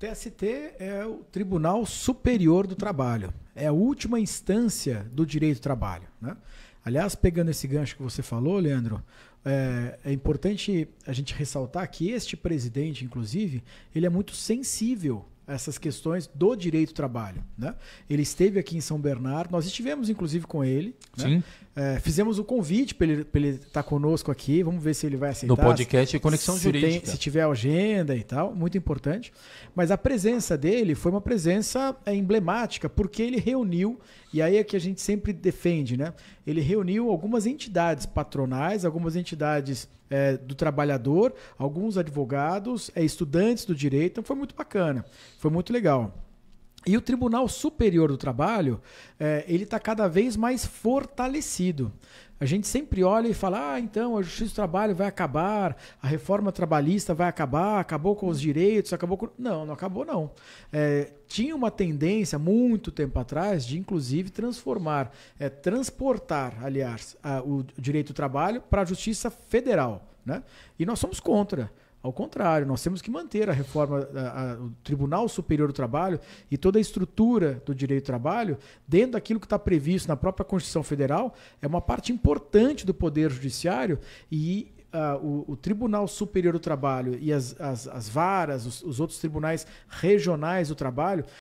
TST é o Tribunal Superior do Trabalho. É a última instância do direito do trabalho. Né? Aliás, pegando esse gancho que você falou, Leandro, é, é, importante a gente ressaltar que este presidente, inclusive, ele é muito sensível essas questões do direito do trabalho. Né? Ele esteve aqui em São Bernardo, nós estivemos inclusive com ele. Né? É, fizemos o convite para ele estar tá conosco aqui, vamos ver se ele vai aceitar. No podcast Conexão se Jurídica. Tem, se tiver agenda e tal, muito importante. Mas a presença dele foi uma presença é, emblemática, porque ele reuniu, e aí é que a gente sempre defende, né? ele reuniu algumas entidades patronais, algumas entidades é, do trabalhador, alguns advogados, é, estudantes do direito, então foi muito bacana. Foi muito legal. E o Tribunal Superior do Trabalho, é, ele está cada vez mais fortalecido. A gente sempre olha e fala, ah, então a Justiça do Trabalho vai acabar, a reforma trabalhista vai acabar, acabou com os direitos, acabou com... Não, não acabou não. É, tinha uma tendência, muito tempo atrás, de inclusive transformar, é, transportar, aliás, a, o direito do trabalho para a Justiça Federal. Né? E nós somos contra. Ao contrário, nós temos que manter a reforma, a, a, o Tribunal Superior do Trabalho e toda a estrutura do direito do trabalho, dentro daquilo que está previsto na própria Constituição Federal, é uma parte importante do Poder Judiciário e ah, o, o, Tribunal Superior do Trabalho e as, as, as varas, os, os outros tribunais regionais do trabalho,